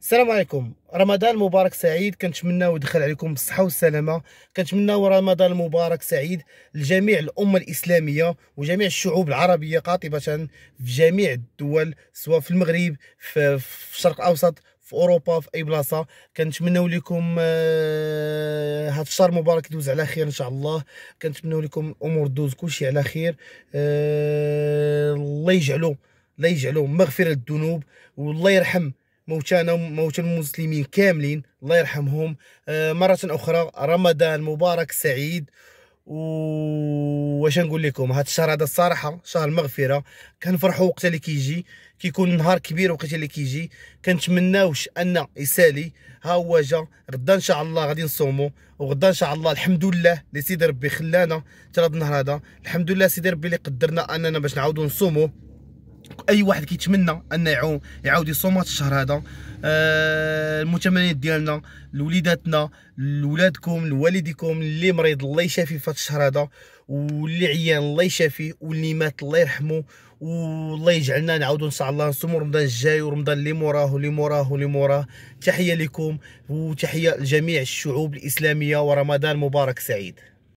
السلام عليكم رمضان مبارك سعيد كنتمناو يدخل عليكم بالصحه والسلامه كنتمناو رمضان مبارك سعيد لجميع الامه الاسلاميه وجميع الشعوب العربيه قاطبه في جميع الدول سواء في المغرب في, في الشرق الاوسط في اوروبا في اي بلاصه كنتمناو لكم آه هاد الشهر مبارك يدوز على خير ان شاء الله كنتمناو لكم الامور تدوز كلشي على خير آه، الله يجعلو الله يجعلو مغفره الذنوب والله يرحم موتانا وموتى المسلمين كاملين الله يرحمهم آه، مرة أخرى رمضان مبارك سعيد واش نقول لكم هاد الشهر هذا الصراحه شهر المغفره كنفرحوا وقت اللي كيجي كيكون نهار كبير وقت اللي كيجي كنتمناوش ان يسالي ها هو جا غدا ان شاء الله غادي نصومو وغدا ان شاء الله الحمد لله اللي سيدي ربي خلانا حتى النهار هذا الحمد لله سيدي ربي اللي قدرنا اننا باش نعاودو نصومو اي واحد كيتمنى انه يعوم يعاود يصوم هذا الشهر هذا المتمنين آه، المتمنيات ديالنا لوليداتنا لولادكم لوالديكم اللي مريض الله يشافيه في هذا الشهر هذا واللي عيان الله يشافيه واللي مات الله يرحمه والله يجعلنا نعاودوا ان شاء الله نصوموا رمضان الجاي ورمضان اللي موراه واللي موراه واللي موراه تحيه لكم وتحيه لجميع الشعوب الاسلاميه ورمضان مبارك سعيد